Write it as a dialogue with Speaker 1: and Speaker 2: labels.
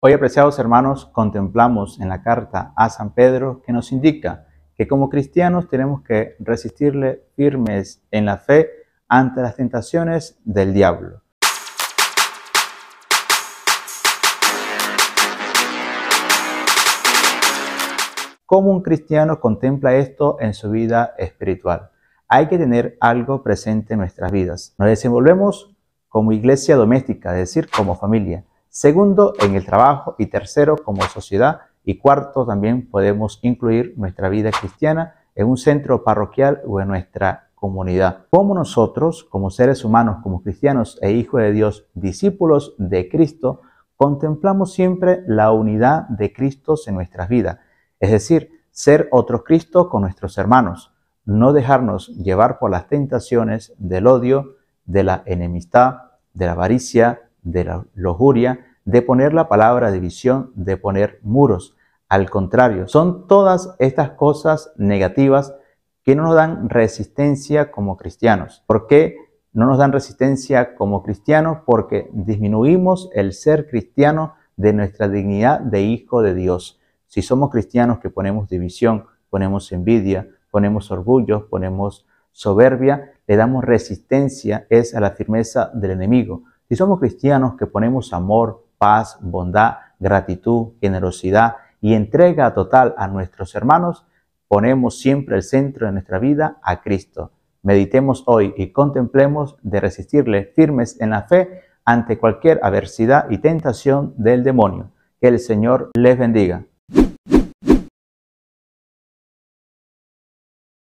Speaker 1: Hoy, apreciados hermanos, contemplamos en la carta a San Pedro que nos indica que como cristianos tenemos que resistirle firmes en la fe ante las tentaciones del diablo. ¿Cómo un cristiano contempla esto en su vida espiritual? Hay que tener algo presente en nuestras vidas. Nos desenvolvemos como iglesia doméstica, es decir, como familia. Segundo, en el trabajo. Y tercero, como sociedad. Y cuarto, también podemos incluir nuestra vida cristiana en un centro parroquial o en nuestra comunidad. Como nosotros, como seres humanos, como cristianos e hijos de Dios, discípulos de Cristo, contemplamos siempre la unidad de Cristo en nuestras vidas. Es decir, ser otro Cristo con nuestros hermanos, no dejarnos llevar por las tentaciones del odio, de la enemistad, de la avaricia, de la lujuria, de poner la palabra división, de poner muros. Al contrario, son todas estas cosas negativas que no nos dan resistencia como cristianos. ¿Por qué no nos dan resistencia como cristianos? Porque disminuimos el ser cristiano de nuestra dignidad de hijo de Dios. Si somos cristianos que ponemos división, ponemos envidia, ponemos orgullo, ponemos soberbia, le damos resistencia es a la firmeza del enemigo. Si somos cristianos que ponemos amor, paz, bondad, gratitud, generosidad y entrega total a nuestros hermanos, ponemos siempre el centro de nuestra vida a Cristo. Meditemos hoy y contemplemos de resistirle firmes en la fe ante cualquier adversidad y tentación del demonio. Que el Señor les bendiga.